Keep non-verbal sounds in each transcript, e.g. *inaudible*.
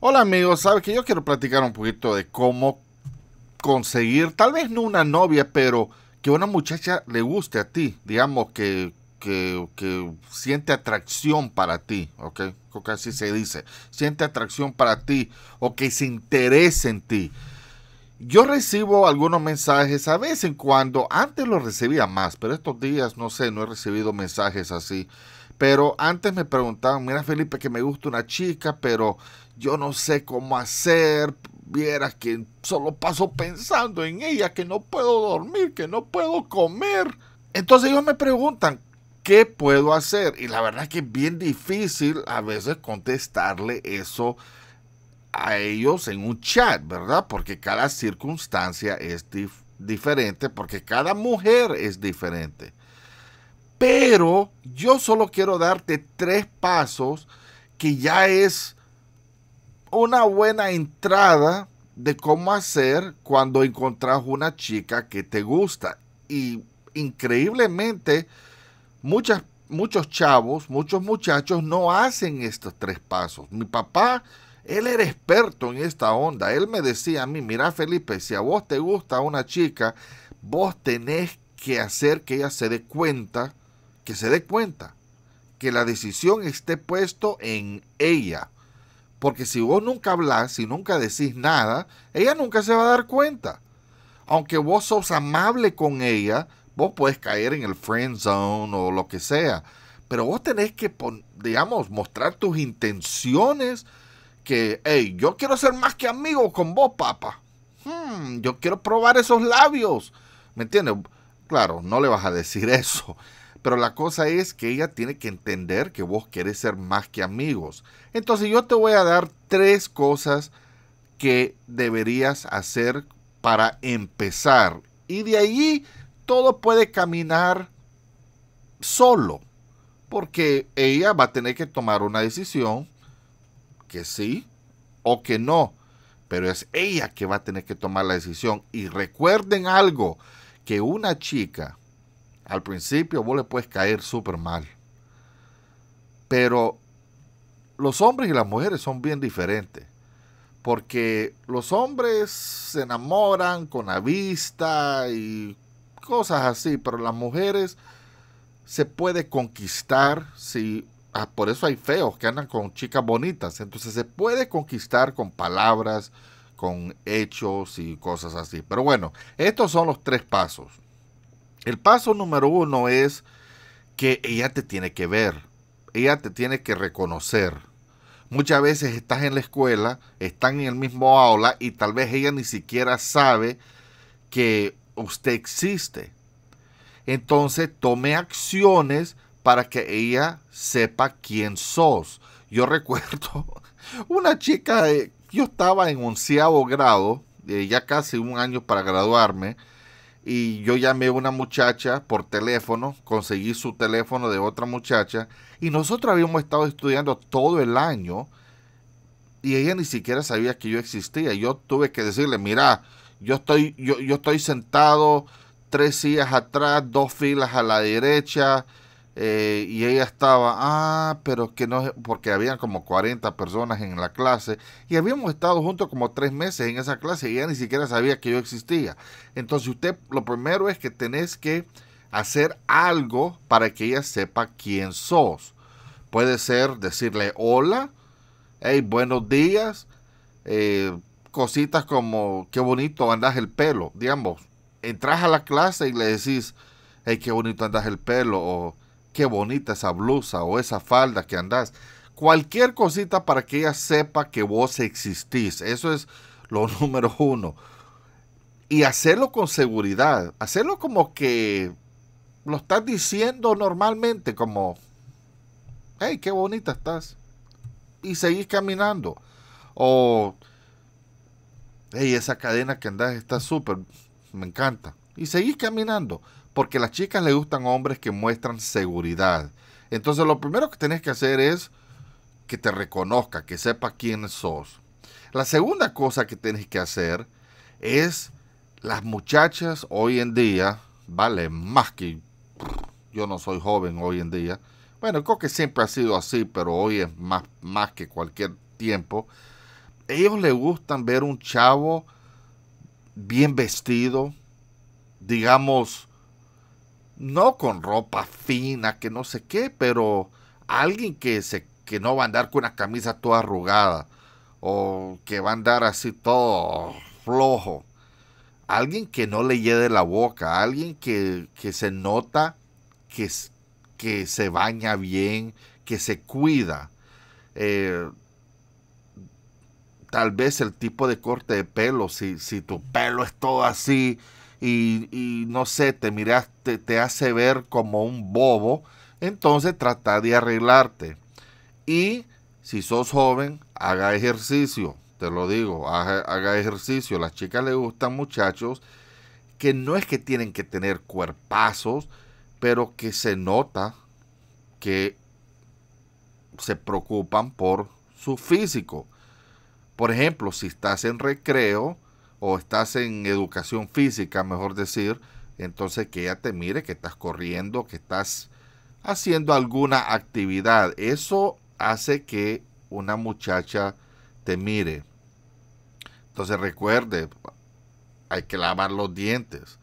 Hola amigos, sabes que yo quiero platicar un poquito de cómo conseguir, tal vez no una novia, pero que una muchacha le guste a ti, digamos que, que, siente atracción para ti, ¿ok? Creo así se dice, siente atracción para ti o que se interese en ti. Yo recibo algunos mensajes a veces en cuando, antes los recibía más, pero estos días no sé, no he recibido mensajes así. Pero antes me preguntaban, mira Felipe, que me gusta una chica, pero yo no sé cómo hacer, vieras que solo paso pensando en ella, que no puedo dormir, que no puedo comer. Entonces ellos me preguntan, ¿qué puedo hacer? Y la verdad es que es bien difícil a veces contestarle eso a ellos en un chat, ¿verdad? Porque cada circunstancia es diferente, porque cada mujer es diferente. Pero yo solo quiero darte tres pasos que ya es una buena entrada de cómo hacer cuando encontrás una chica que te gusta. Y increíblemente, muchas, muchos chavos, muchos muchachos no hacen estos tres pasos. Mi papá, él era experto en esta onda. Él me decía a mí, mira Felipe, si a vos te gusta una chica, vos tenés que hacer que ella se dé cuenta, que se dé cuenta, que la decisión esté puesto en ella porque si vos nunca hablas, si nunca decís nada, ella nunca se va a dar cuenta. Aunque vos sos amable con ella, vos puedes caer en el friend zone o lo que sea. Pero vos tenés que, digamos, mostrar tus intenciones que, hey, yo quiero ser más que amigo con vos, papá. Hmm, yo quiero probar esos labios. ¿Me entiendes? Claro, no le vas a decir *laughs* eso. Pero la cosa es que ella tiene que entender que vos querés ser más que amigos. Entonces yo te voy a dar tres cosas que deberías hacer para empezar. Y de allí todo puede caminar solo. Porque ella va a tener que tomar una decisión que sí o que no. Pero es ella que va a tener que tomar la decisión. Y recuerden algo, que una chica al principio vos le puedes caer súper mal. Pero los hombres y las mujeres son bien diferentes. Porque los hombres se enamoran con la vista y cosas así, pero las mujeres se puede conquistar si ah, por eso hay feos que andan con chicas bonitas. Entonces se puede conquistar con palabras, con hechos y cosas así. Pero bueno, estos son los tres pasos. El paso número uno es que ella te tiene que ver, ella te tiene que reconocer. Muchas veces estás en la escuela, están en el mismo aula y tal vez ella ni siquiera sabe que usted existe. Entonces tome acciones para que ella sepa quién sos. Yo *laughs* recuerdo una chica, yo estaba en onceavo grado, eh, ya casi un año para graduarme, y yo llamé a una muchacha por teléfono, conseguí su teléfono de otra muchacha y nosotros habíamos estado estudiando todo el año y ella ni siquiera sabía que yo existía. Yo tuve que decirle, mira, yo estoy, yo, yo estoy sentado tres sillas atrás, dos filas a la derecha, eh, y ella estaba, ah, pero que no, porque habían como 40 personas en la clase y habíamos estado juntos como tres meses en esa clase y ella ni siquiera sabía que yo existía. Entonces usted lo primero es que tenés que hacer algo para que ella sepa quién sos. Puede ser decirle hola, hey, buenos días, eh, cositas como qué bonito andas el pelo, digamos. Entras a la clase y le decís, hey, qué bonito andas el pelo o qué bonita esa blusa o esa falda que andás. Cualquier cosita para que ella sepa que vos existís. Eso es lo *laughs* número uno. Y hacerlo con seguridad. Hacerlo como que lo estás diciendo normalmente, como, hey, qué bonita estás. Y seguís caminando. O, hey, esa cadena que andás está súper, me encanta. Y seguís caminando porque a las chicas le gustan hombres que muestran seguridad. Entonces lo primero que tienes que hacer es que te reconozca, que sepa quién sos. La segunda cosa que tienes que hacer es las muchachas hoy en día, vale, más que yo no soy joven hoy en día. Bueno, creo que siempre ha sido así, pero hoy es más, más que cualquier tiempo. Ellos le gustan ver un chavo bien vestido, digamos, no con ropa fina, que no sé qué, pero alguien que, se, que no va a andar con una camisa toda arrugada o que va a andar así todo flojo. Alguien que no le lleve la boca, alguien que, se nota que, que, se baña bien, que se cuida. Eh, tal vez el tipo de corte de pelo, si, si tu pelo es todo así, y, no sé, te miras, te, hace ver como un bobo, entonces trata de arreglarte. Y si sos joven, haga ejercicio, te lo digo, haga, ejercicio. Las chicas le gustan muchachos que no es que tienen que tener cuerpazos, pero que se nota que se preocupan por su físico. Por ejemplo, si estás en recreo, o estás en educación física, mejor decir, entonces que ella te mire que estás corriendo, que estás haciendo alguna actividad. Eso hace que una muchacha te mire. Entonces recuerde, hay que lavar los dientes.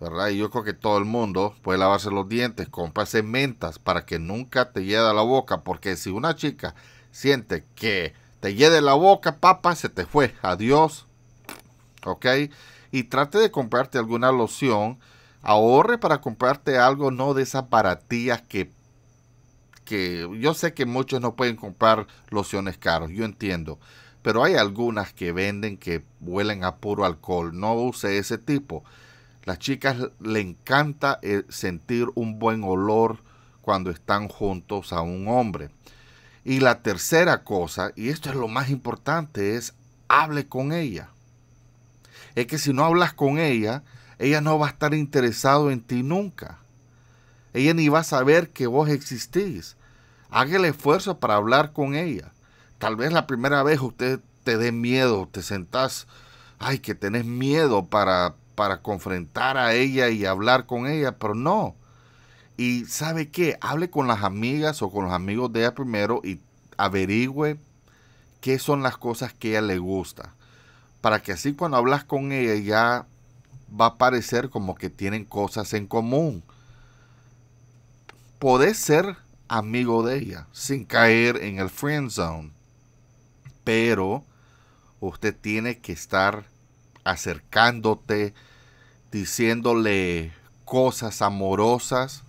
¿verdad? Y yo creo que todo el mundo puede lavarse los dientes, comprase mentas para que nunca te lleve a la boca, porque si una chica siente que te lleve la boca, papá, se te fue. Adiós, ¿ok? Y trate de comprarte alguna loción. Ahorre para comprarte algo, no de esas baratías que, que yo sé que muchos no pueden comprar lociones caros, yo entiendo. Pero hay algunas que venden que huelen a puro alcohol. No use ese tipo. Las chicas le encanta eh, sentir un buen olor cuando están juntos a un hombre. Y la tercera cosa, y esto es lo más importante, es hable con ella es que si no hablas con ella, ella no va a estar interesado en ti nunca. Ella ni va a saber que vos existís. Haga el esfuerzo para hablar con ella. Tal vez la primera vez usted te dé miedo, te sentás, ay, que tenés miedo para, para confrontar a ella y hablar con ella, pero no. Y sabe qué, hable con las amigas o con los amigos de ella primero y averigüe qué son las cosas que a ella le gusta para que así cuando hablas con ella ya va a parecer como que tienen cosas en común. Podés ser amigo de ella sin caer en el friend zone, pero usted tiene que estar acercándote, diciéndole cosas amorosas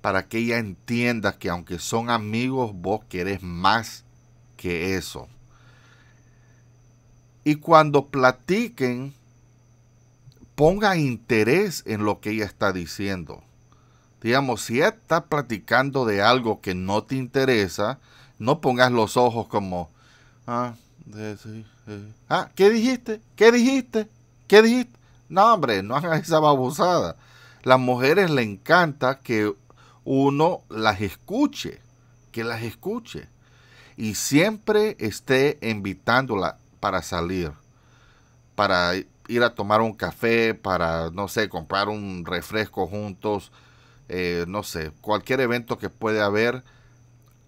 para que ella entienda que aunque son amigos, vos querés más que eso. Y cuando platiquen, pongan interés en lo que ella está diciendo. Digamos, si ella está platicando de algo que no te interesa, no pongas los ojos como, ah, ah, ¿qué dijiste? ¿Qué dijiste? ¿Qué dijiste? No, hombre, no hagas esa babosada. Las mujeres le encanta que uno las escuche, que las escuche y siempre esté invitándola para salir, para ir a tomar un café, para, no sé, comprar un refresco juntos, eh, no sé, cualquier evento que pueda haber,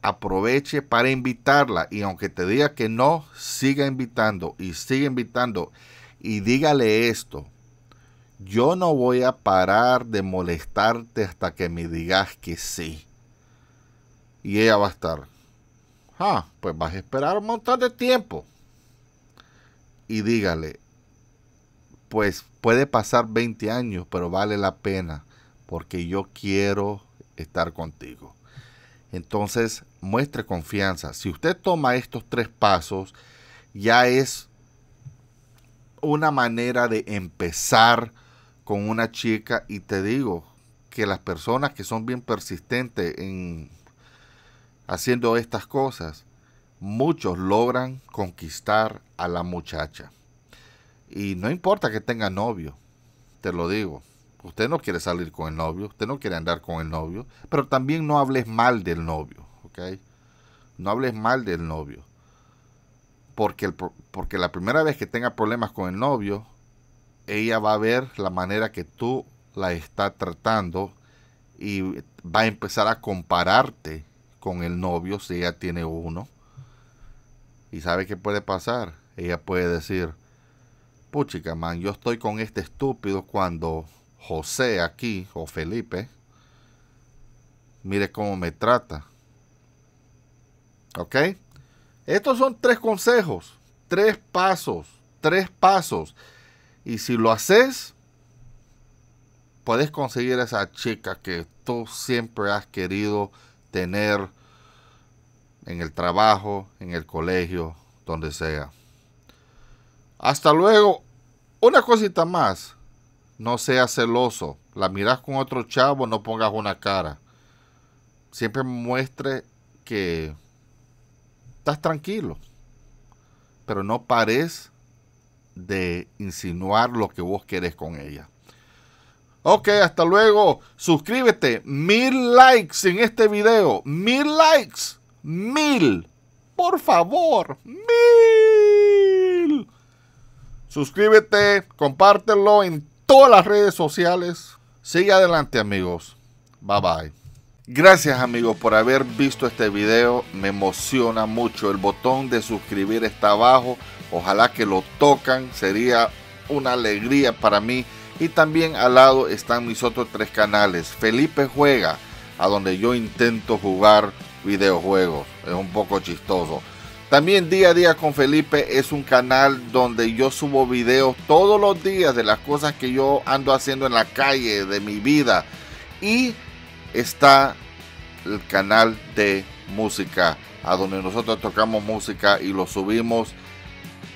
aproveche para invitarla y aunque te diga que no, siga invitando y siga invitando y dígale esto. Yo no voy a parar de molestarte hasta que me digas que sí. Y ella va a estar. Ah, pues vas a esperar un montón de tiempo y dígale, pues puede pasar 20 años, pero vale la pena porque yo quiero estar contigo. Entonces, muestre confianza. Si usted toma estos tres pasos, ya es una manera de empezar con una chica y te digo que las personas que son bien persistentes en haciendo estas cosas muchos logran conquistar a la muchacha. Y no importa que tenga novio, te lo digo. Usted no quiere salir con el novio, usted no quiere andar con el novio, pero también no hables mal del novio, ¿ok? No hables mal del novio. Porque, porque la primera vez que tenga problemas con el novio, ella va a ver la manera que tú la estás tratando y va a empezar a compararte con el novio si ella tiene uno y sabe qué puede pasar. Ella puede decir, puchica, man, yo estoy con este estúpido cuando José aquí, o Felipe, mire cómo me trata. ¿Ok? Estos son tres consejos, tres pasos, tres pasos. Y si lo haces, puedes conseguir esa chica que tú siempre has querido tener en el trabajo, en el colegio, donde sea. Hasta luego. Una cosita más. No seas celoso. La miras con otro chavo, no pongas una cara. Siempre muestre que estás tranquilo. Pero no pares de insinuar lo que vos querés con ella. Ok, hasta luego. Suscríbete. Mil likes en este video. Mil likes mil. Por favor, mil. Suscríbete, compártelo en todas las redes sociales. Sigue adelante amigos. Bye bye. Gracias amigos por haber visto este video. Me emociona mucho. El botón de suscribir está abajo. Ojalá que lo tocan. Sería una alegría para mí. Y también al lado están mis otros tres canales. Felipe Juega, a donde yo intento jugar videojuegos. Es un poco chistoso. También día a día con Felipe es un canal donde yo subo videos todos los días de las cosas que yo ando haciendo en la calle, de mi vida. Y está el canal de música, a donde nosotros tocamos música y lo subimos.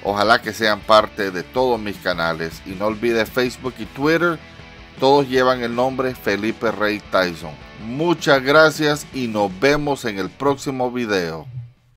Ojalá que sean parte de todos mis canales. Y no olvides Facebook y Twitter todos llevan el nombre Felipe Rey Tyson. Muchas gracias y nos vemos en el próximo video.